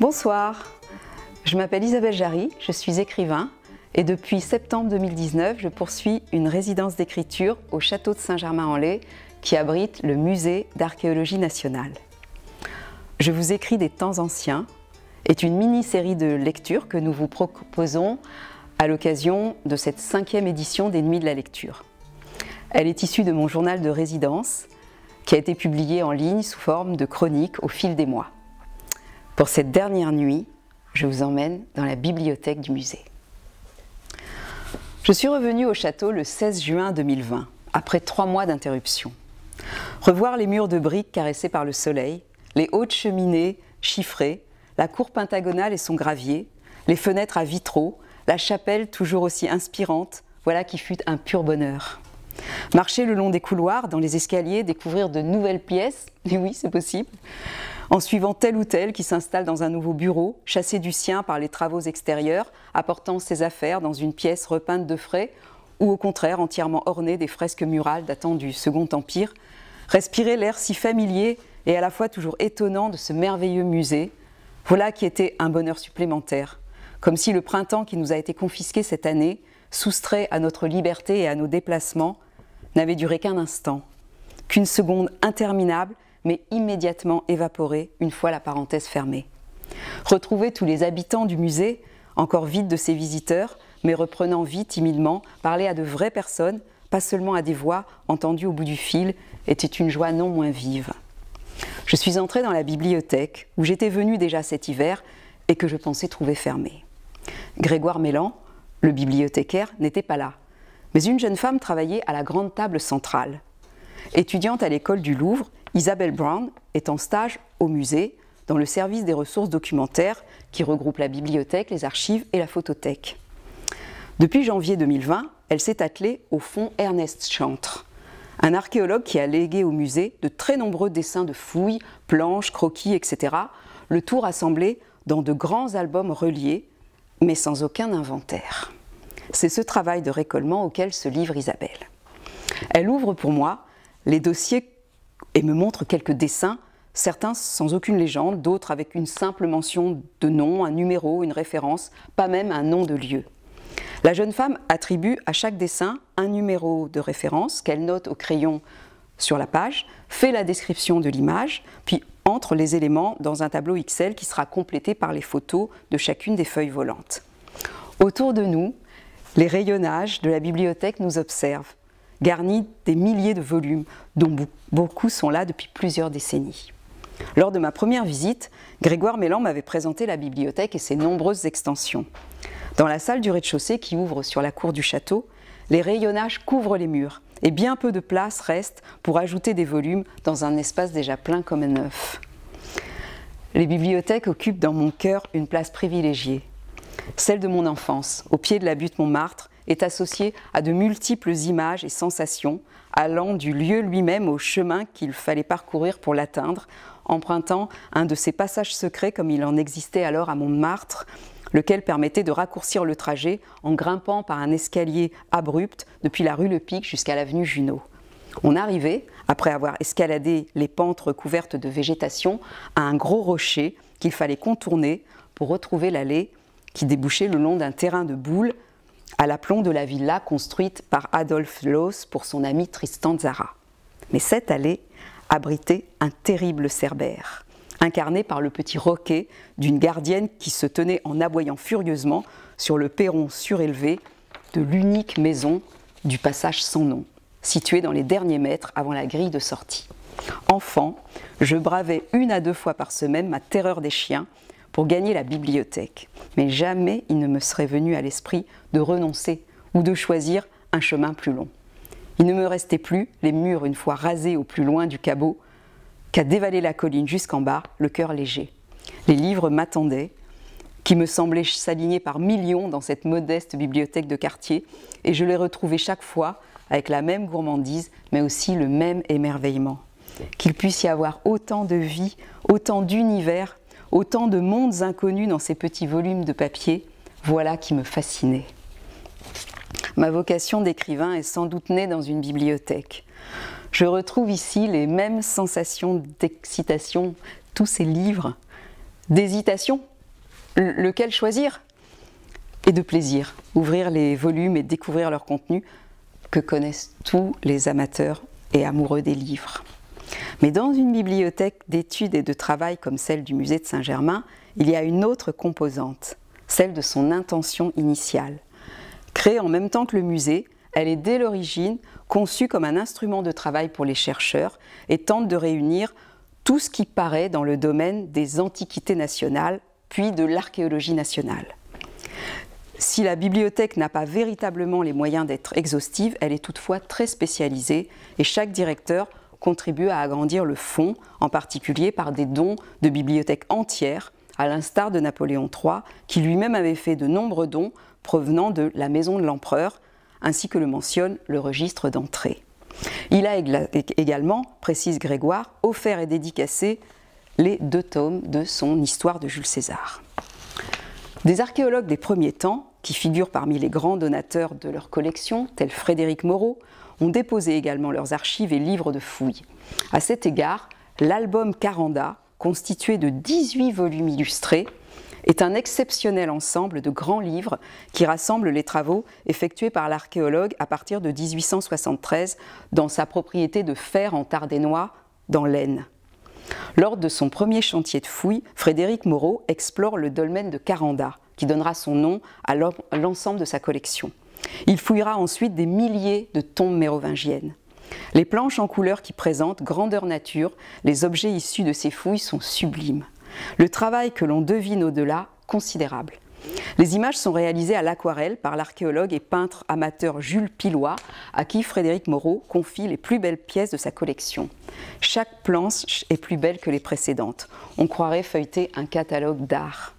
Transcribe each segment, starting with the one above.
Bonsoir, je m'appelle Isabelle Jarry, je suis écrivain et depuis septembre 2019, je poursuis une résidence d'écriture au château de Saint-Germain-en-Laye qui abrite le musée d'archéologie nationale. Je vous écris des temps anciens est une mini-série de lectures que nous vous proposons à l'occasion de cette cinquième édition des Nuits de la lecture. Elle est issue de mon journal de résidence qui a été publié en ligne sous forme de chronique au fil des mois. Pour cette dernière nuit, je vous emmène dans la bibliothèque du musée. Je suis revenue au château le 16 juin 2020, après trois mois d'interruption. Revoir les murs de briques caressés par le soleil, les hautes cheminées chiffrées, la cour pentagonale et son gravier, les fenêtres à vitraux, la chapelle toujours aussi inspirante, voilà qui fut un pur bonheur. Marcher le long des couloirs, dans les escaliers, découvrir de nouvelles pièces, oui, c'est possible. En suivant tel ou tel qui s'installe dans un nouveau bureau, chassé du sien par les travaux extérieurs, apportant ses affaires dans une pièce repeinte de frais, ou au contraire entièrement ornée des fresques murales datant du Second Empire, respirer l'air si familier et à la fois toujours étonnant de ce merveilleux musée, voilà qui était un bonheur supplémentaire, comme si le printemps qui nous a été confisqué cette année soustrait à notre liberté et à nos déplacements, n'avait duré qu'un instant, qu'une seconde interminable, mais immédiatement évaporée une fois la parenthèse fermée. Retrouver tous les habitants du musée, encore vides de ses visiteurs, mais reprenant vie timidement, parler à de vraies personnes, pas seulement à des voix entendues au bout du fil, était une joie non moins vive. Je suis entrée dans la bibliothèque, où j'étais venue déjà cet hiver et que je pensais trouver fermée. Grégoire Mélan, le bibliothécaire, n'était pas là. Mais une jeune femme travaillait à la grande table centrale. Étudiante à l'école du Louvre, Isabelle Brown est en stage au musée dans le service des ressources documentaires qui regroupe la bibliothèque, les archives et la photothèque. Depuis janvier 2020, elle s'est attelée au fond Ernest Chantre, un archéologue qui a légué au musée de très nombreux dessins de fouilles, planches, croquis, etc., le tout rassemblé dans de grands albums reliés, mais sans aucun inventaire. C'est ce travail de récollement auquel se livre Isabelle. Elle ouvre pour moi les dossiers et me montre quelques dessins, certains sans aucune légende, d'autres avec une simple mention de nom, un numéro, une référence, pas même un nom de lieu. La jeune femme attribue à chaque dessin un numéro de référence qu'elle note au crayon sur la page, fait la description de l'image, puis entre les éléments dans un tableau Excel qui sera complété par les photos de chacune des feuilles volantes. Autour de nous, les rayonnages de la bibliothèque nous observent, garnis des milliers de volumes, dont beaucoup sont là depuis plusieurs décennies. Lors de ma première visite, Grégoire Mélan m'avait présenté la bibliothèque et ses nombreuses extensions. Dans la salle du rez-de-chaussée qui ouvre sur la cour du château, les rayonnages couvrent les murs et bien peu de place reste pour ajouter des volumes dans un espace déjà plein comme un neuf. Les bibliothèques occupent dans mon cœur une place privilégiée. Celle de mon enfance, au pied de la butte Montmartre, est associée à de multiples images et sensations, allant du lieu lui-même au chemin qu'il fallait parcourir pour l'atteindre, empruntant un de ces passages secrets comme il en existait alors à Montmartre, lequel permettait de raccourcir le trajet en grimpant par un escalier abrupt depuis la rue Le Pic jusqu'à l'avenue Junot. On arrivait, après avoir escaladé les pentes recouvertes de végétation, à un gros rocher qu'il fallait contourner pour retrouver l'allée qui débouchait le long d'un terrain de boules à l'aplomb de la villa construite par Adolphe Loss pour son ami Tristan Zara. Mais cette allée abritait un terrible cerbère, incarné par le petit roquet d'une gardienne qui se tenait en aboyant furieusement sur le perron surélevé de l'unique maison du passage sans nom, située dans les derniers mètres avant la grille de sortie. Enfant, je bravais une à deux fois par semaine ma terreur des chiens pour gagner la bibliothèque, mais jamais il ne me serait venu à l'esprit de renoncer ou de choisir un chemin plus long. Il ne me restait plus, les murs une fois rasés au plus loin du cabot, qu'à dévaler la colline jusqu'en bas, le cœur léger. Les livres m'attendaient, qui me semblaient s'aligner par millions dans cette modeste bibliothèque de quartier, et je les retrouvais chaque fois avec la même gourmandise, mais aussi le même émerveillement. Qu'il puisse y avoir autant de vie, autant d'univers Autant de mondes inconnus dans ces petits volumes de papier, voilà qui me fascinait. Ma vocation d'écrivain est sans doute née dans une bibliothèque. Je retrouve ici les mêmes sensations d'excitation, tous ces livres, d'hésitation, lequel choisir, et de plaisir, ouvrir les volumes et découvrir leur contenu que connaissent tous les amateurs et amoureux des livres. Mais dans une bibliothèque d'études et de travail comme celle du musée de Saint-Germain, il y a une autre composante, celle de son intention initiale. Créée en même temps que le musée, elle est dès l'origine conçue comme un instrument de travail pour les chercheurs et tente de réunir tout ce qui paraît dans le domaine des antiquités nationales, puis de l'archéologie nationale. Si la bibliothèque n'a pas véritablement les moyens d'être exhaustive, elle est toutefois très spécialisée et chaque directeur contribue à agrandir le fonds, en particulier par des dons de bibliothèques entières, à l'instar de Napoléon III, qui lui-même avait fait de nombreux dons provenant de la maison de l'empereur, ainsi que le mentionne le registre d'entrée. Il a également, précise Grégoire, offert et dédicacé les deux tomes de son Histoire de Jules César. Des archéologues des premiers temps, qui figurent parmi les grands donateurs de leur collection, tels Frédéric Moreau, ont déposé également leurs archives et livres de fouilles. À cet égard, l'album Caranda, constitué de 18 volumes illustrés, est un exceptionnel ensemble de grands livres qui rassemble les travaux effectués par l'archéologue à partir de 1873 dans sa propriété de fer en tardénois dans l'Aisne. Lors de son premier chantier de fouilles, Frédéric Moreau explore le dolmen de Caranda, qui donnera son nom à l'ensemble de sa collection. Il fouillera ensuite des milliers de tombes mérovingiennes. Les planches en couleur qui présentent grandeur nature, les objets issus de ces fouilles sont sublimes. Le travail que l'on devine au-delà, considérable. Les images sont réalisées à l'aquarelle par l'archéologue et peintre amateur Jules Pillois, à qui Frédéric Moreau confie les plus belles pièces de sa collection. Chaque planche est plus belle que les précédentes. On croirait feuilleter un catalogue d'art.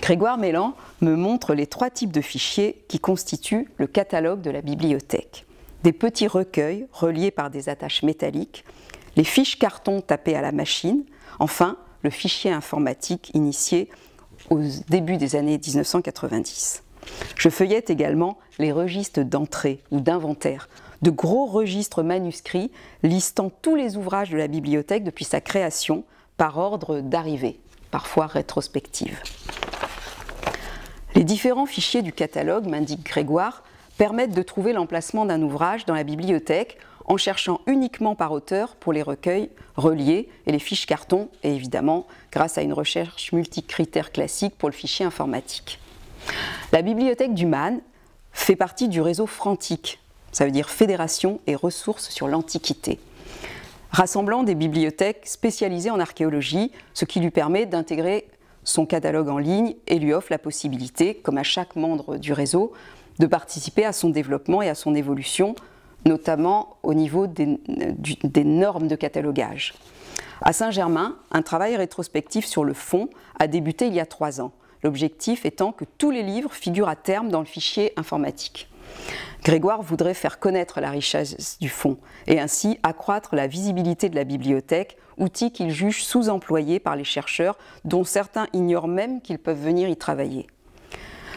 Grégoire Mélan me montre les trois types de fichiers qui constituent le catalogue de la bibliothèque. Des petits recueils reliés par des attaches métalliques, les fiches carton tapées à la machine, enfin le fichier informatique initié au début des années 1990. Je feuillette également les registres d'entrée ou d'inventaire, de gros registres manuscrits listant tous les ouvrages de la bibliothèque depuis sa création par ordre d'arrivée parfois rétrospective. Les différents fichiers du catalogue, m'indique Grégoire, permettent de trouver l'emplacement d'un ouvrage dans la bibliothèque en cherchant uniquement par auteur pour les recueils reliés et les fiches carton, et évidemment grâce à une recherche multicritères classique pour le fichier informatique. La bibliothèque du MAN fait partie du réseau Frantique, ça veut dire Fédération et ressources sur l'Antiquité rassemblant des bibliothèques spécialisées en archéologie, ce qui lui permet d'intégrer son catalogue en ligne et lui offre la possibilité, comme à chaque membre du réseau, de participer à son développement et à son évolution, notamment au niveau des, normes de catalogage. À Saint-Germain, un travail rétrospectif sur le fond a débuté il y a trois ans, l'objectif étant que tous les livres figurent à terme dans le fichier informatique. Grégoire voudrait faire connaître la richesse du fonds et ainsi accroître la visibilité de la bibliothèque, outil qu'il juge sous-employé par les chercheurs dont certains ignorent même qu'ils peuvent venir y travailler.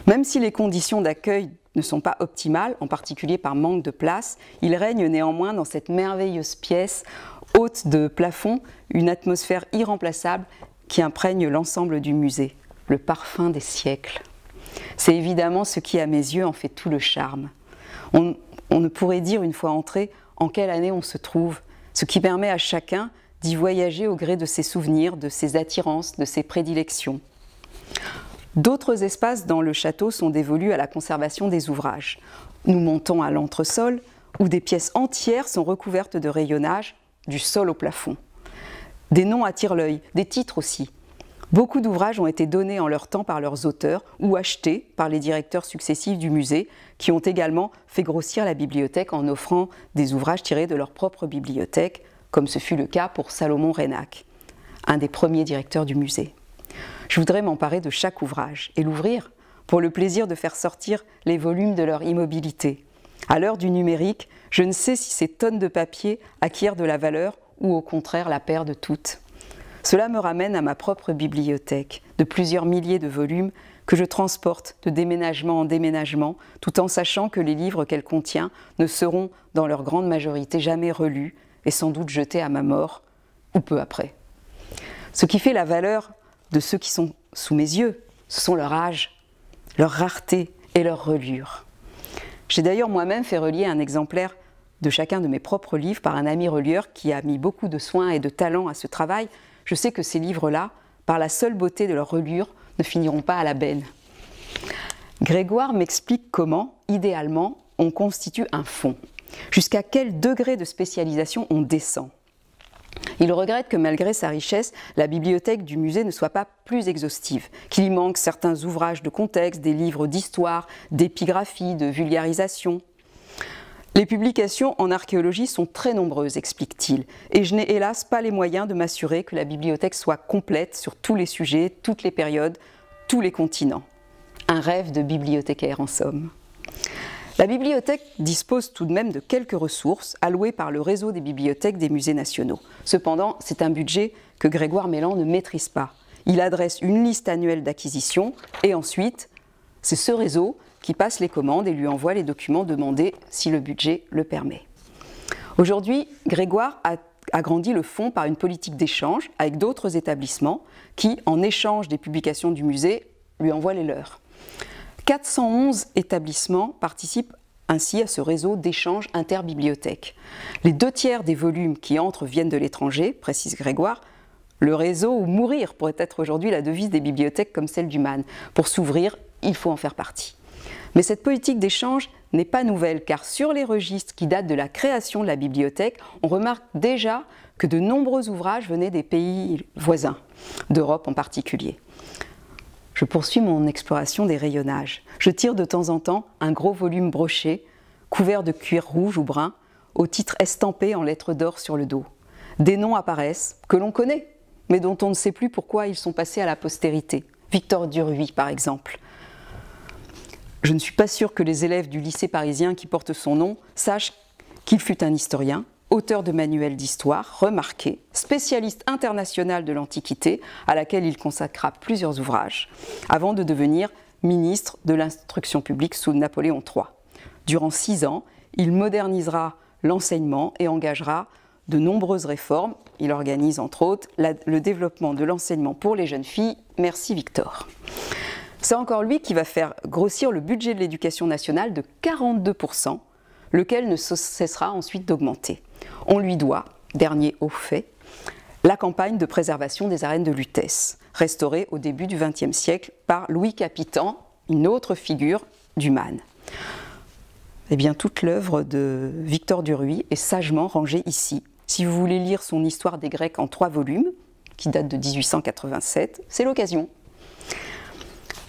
Même si les conditions d'accueil ne sont pas optimales, en particulier par manque de place, il règne néanmoins dans cette merveilleuse pièce haute de plafond une atmosphère irremplaçable qui imprègne l'ensemble du musée, le parfum des siècles. C'est évidemment ce qui, à mes yeux, en fait tout le charme. On, ne pourrait dire, une fois entré, en quelle année on se trouve, ce qui permet à chacun d'y voyager au gré de ses souvenirs, de ses attirances, de ses prédilections. D'autres espaces dans le château sont dévolus à la conservation des ouvrages. Nous montons à l'entresol, où des pièces entières sont recouvertes de rayonnage, du sol au plafond. Des noms attirent l'œil, des titres aussi, Beaucoup d'ouvrages ont été donnés en leur temps par leurs auteurs ou achetés par les directeurs successifs du musée, qui ont également fait grossir la bibliothèque en offrant des ouvrages tirés de leur propre bibliothèque, comme ce fut le cas pour Salomon Reynac, un des premiers directeurs du musée. Je voudrais m'emparer de chaque ouvrage et l'ouvrir pour le plaisir de faire sortir les volumes de leur immobilité. À l'heure du numérique, je ne sais si ces tonnes de papier acquièrent de la valeur ou au contraire la perdent toutes. Cela me ramène à ma propre bibliothèque de plusieurs milliers de volumes que je transporte de déménagement en déménagement, tout en sachant que les livres qu'elle contient ne seront, dans leur grande majorité, jamais relus et sans doute jetés à ma mort, ou peu après. Ce qui fait la valeur de ceux qui sont sous mes yeux, ce sont leur âge, leur rareté et leur relure. J'ai d'ailleurs moi-même fait relier un exemplaire de chacun de mes propres livres par un ami relieur qui a mis beaucoup de soins et de talent à ce travail je sais que ces livres-là, par la seule beauté de leur reliure, ne finiront pas à la benne. Grégoire m'explique comment, idéalement, on constitue un fond. Jusqu'à quel degré de spécialisation on descend. Il regrette que malgré sa richesse, la bibliothèque du musée ne soit pas plus exhaustive, qu'il y manque certains ouvrages de contexte, des livres d'histoire, d'épigraphie, de vulgarisation. Les publications en archéologie sont très nombreuses, explique-t-il, et je n'ai hélas pas les moyens de m'assurer que la bibliothèque soit complète sur tous les sujets, toutes les périodes, tous les continents. Un rêve de bibliothécaire en somme. La bibliothèque dispose tout de même de quelques ressources allouées par le réseau des bibliothèques des musées nationaux. Cependant, c'est un budget que Grégoire Mélan ne maîtrise pas. Il adresse une liste annuelle d'acquisitions et ensuite, c'est ce réseau qui passe les commandes et lui envoie les documents demandés si le budget le permet. Aujourd'hui, Grégoire a agrandit le fonds par une politique d'échange avec d'autres établissements qui, en échange des publications du musée, lui envoient les leurs. 411 établissements participent ainsi à ce réseau d'échange interbibliothèques. Les deux tiers des volumes qui entrent viennent de l'étranger, précise Grégoire. Le réseau ou mourir pourrait être aujourd'hui la devise des bibliothèques comme celle du MAN. Pour s'ouvrir, il faut en faire partie. Mais cette politique d'échange n'est pas nouvelle car sur les registres qui datent de la création de la bibliothèque, on remarque déjà que de nombreux ouvrages venaient des pays voisins, d'Europe en particulier. Je poursuis mon exploration des rayonnages. Je tire de temps en temps un gros volume broché, couvert de cuir rouge ou brun, au titre estampé en lettres d'or sur le dos. Des noms apparaissent que l'on connaît, mais dont on ne sait plus pourquoi ils sont passés à la postérité. Victor Duruy, par exemple, je ne suis pas sûre que les élèves du lycée parisien qui porte son nom sachent qu'il fut un historien, auteur de manuels d'histoire remarqué, spécialiste international de l'Antiquité, à laquelle il consacra plusieurs ouvrages, avant de devenir ministre de l'instruction publique sous Napoléon III. Durant six ans, il modernisera l'enseignement et engagera de nombreuses réformes. Il organise entre autres le développement de l'enseignement pour les jeunes filles. Merci Victor. C'est encore lui qui va faire grossir le budget de l'éducation nationale de 42%, lequel ne cessera ensuite d'augmenter. On lui doit, dernier au fait, la campagne de préservation des arènes de Lutèce, restaurée au début du XXe siècle par Louis Capitan, une autre figure du Man. Eh bien, toute l'œuvre de Victor Duruy est sagement rangée ici. Si vous voulez lire son Histoire des Grecs en trois volumes, qui date de 1887, c'est l'occasion.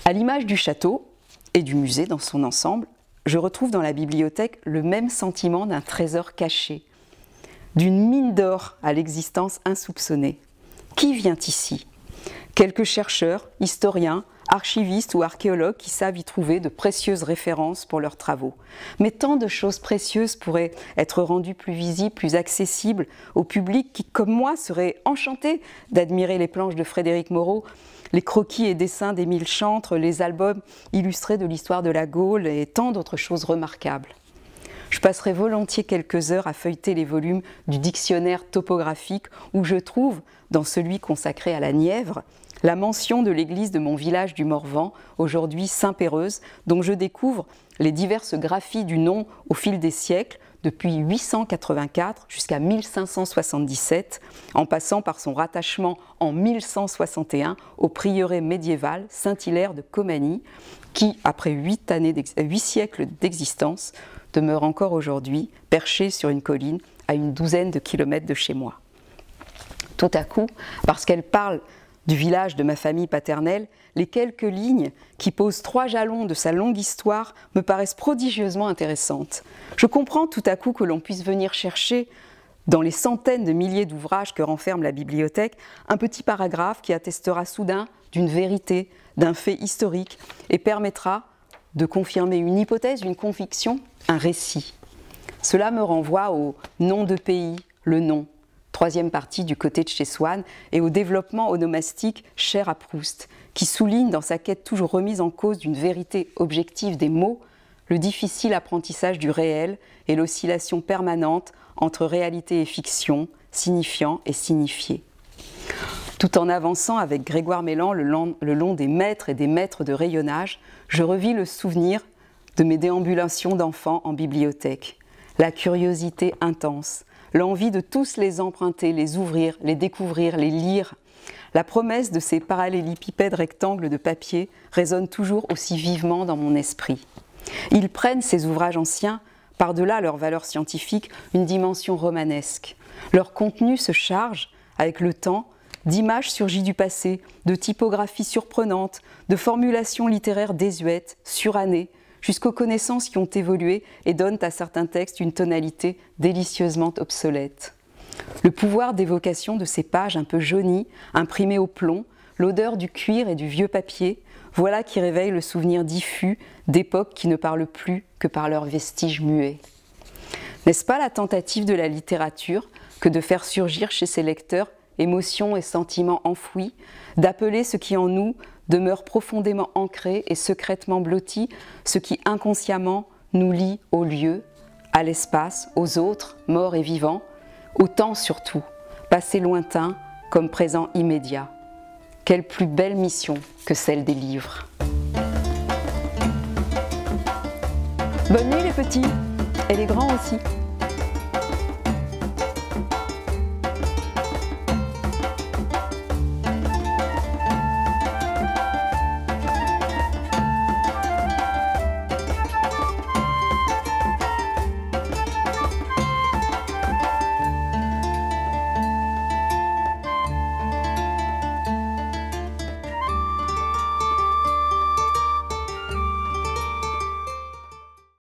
À l'image du château et du musée dans son ensemble, je retrouve dans la bibliothèque le même sentiment d'un trésor caché, d'une mine d'or à l'existence insoupçonnée. Qui vient ici Quelques chercheurs, historiens, archivistes ou archéologues qui savent y trouver de précieuses références pour leurs travaux. Mais tant de choses précieuses pourraient être rendues plus visibles, plus accessibles au public qui, comme moi, serait enchanté d'admirer les planches de Frédéric Moreau, les croquis et dessins d'Émile Chantre, les albums illustrés de l'histoire de la Gaule et tant d'autres choses remarquables. Je passerai volontiers quelques heures à feuilleter les volumes du dictionnaire topographique où je trouve, dans celui consacré à la Nièvre, la mention de l'église de mon village du Morvan, aujourd'hui Saint-Péreuse, dont je découvre les diverses graphies du nom au fil des siècles, depuis 884 jusqu'à 1577, en passant par son rattachement en 1161 au prieuré médiéval Saint-Hilaire de Comanie, qui, après huit, huit siècles d'existence, demeure encore aujourd'hui perché sur une colline à une douzaine de kilomètres de chez moi. Tout à coup, parce qu'elle parle du village de ma famille paternelle, les quelques lignes qui posent trois jalons de sa longue histoire me paraissent prodigieusement intéressantes. Je comprends tout à coup que l'on puisse venir chercher, dans les centaines de milliers d'ouvrages que renferme la bibliothèque, un petit paragraphe qui attestera soudain d'une vérité, d'un fait historique, et permettra de confirmer une hypothèse, une conviction, un récit. Cela me renvoie au nom de pays, le nom, troisième partie du côté de chez Swann, et au développement onomastique cher à Proust, qui souligne dans sa quête toujours remise en cause d'une vérité objective des mots, le difficile apprentissage du réel et l'oscillation permanente entre réalité et fiction, signifiant et signifié. Tout en avançant avec Grégoire Mélan le long, des maîtres et des maîtres de rayonnage, je revis le souvenir de mes déambulations d'enfant en bibliothèque, la curiosité intense, l'envie de tous les emprunter, les ouvrir, les découvrir, les lire. La promesse de ces parallélépipèdes rectangles de papier résonne toujours aussi vivement dans mon esprit. Ils prennent ces ouvrages anciens, par-delà leur valeur scientifique, une dimension romanesque. Leur contenu se charge, avec le temps, d'images surgies du passé, de typographies surprenantes, de formulations littéraires désuètes, surannées, jusqu'aux connaissances qui ont évolué et donnent à certains textes une tonalité délicieusement obsolète. Le pouvoir d'évocation de ces pages un peu jaunies, imprimées au plomb, l'odeur du cuir et du vieux papier, voilà qui réveille le souvenir diffus d'époques qui ne parlent plus que par leurs vestiges muets. N'est-ce pas la tentative de la littérature que de faire surgir chez ses lecteurs émotions et sentiments enfouis, d'appeler ce qui en nous demeure profondément ancrée et secrètement blotti, ce qui inconsciemment nous lie au lieu, à l'espace, aux autres, morts et vivants, au temps surtout, passé lointain comme présent immédiat. Quelle plus belle mission que celle des livres. Bonne nuit les petits, et les grands aussi.